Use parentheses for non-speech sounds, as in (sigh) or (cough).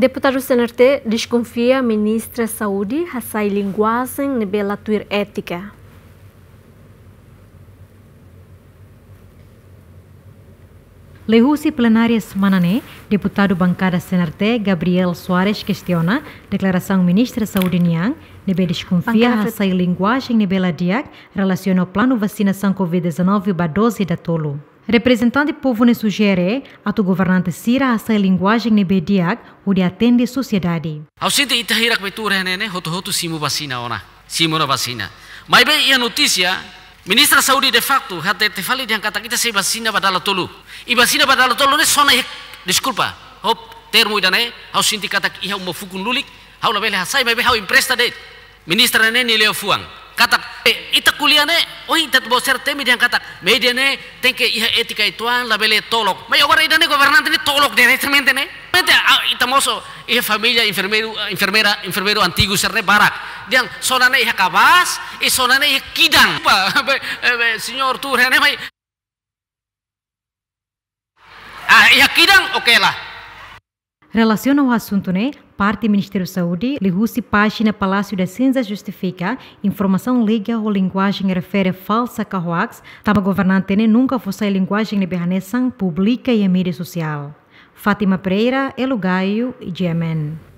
Deputado CNRT desconfia ministra Saúde raçai linguagem bela tuir ética. Lehusi plenária semana né, deputado bancada CNRT Gabriel Soares questiona declaração ministra Saúde Niang nebe desconfia raçai linguagem nebela diag relaciona o plano vacinação Covid-19 ba 12 da tolo. Reprezentante povone sugere atu governante sira asa linguagem nebediak onde atende sociedade. Ao sinta itahirak betura nene hoto hoto simu basina ona, simu na vacina. Mas bem, a notícia, ministra saúde de facto, até te falei de angkata kita se basina badala tolu. E vacina badala tolu ne sona hek, desculpa, hop termo idane, ao sinta kata iha uma fukun lulik, hau labele hasai, mas bem, hau empresta de. Ministra nene leo fuang, kata ita kuliane oi tat boser temi median kata mediane tengke iha etika ituan labele tolok mai ogora idane gobernante ni tolok de resemente ne mente ita moso iha familia enfermero enfermera enfermero antigo serne barak diang sonane iha kabas i sonane iha kidang (laughs) e, señor turhene mai ah iha kidang oke okay lah Relaciona o assunto, né? Parte do Ministério da Saúde, se página Palácio da Cinzas justifica, informação liga ou linguagem refere falsa carroax, tava governante né? nunca fosse a linguagem liberanesa, pública e mídia social. Fátima Pereira, Elugaio e Yemen.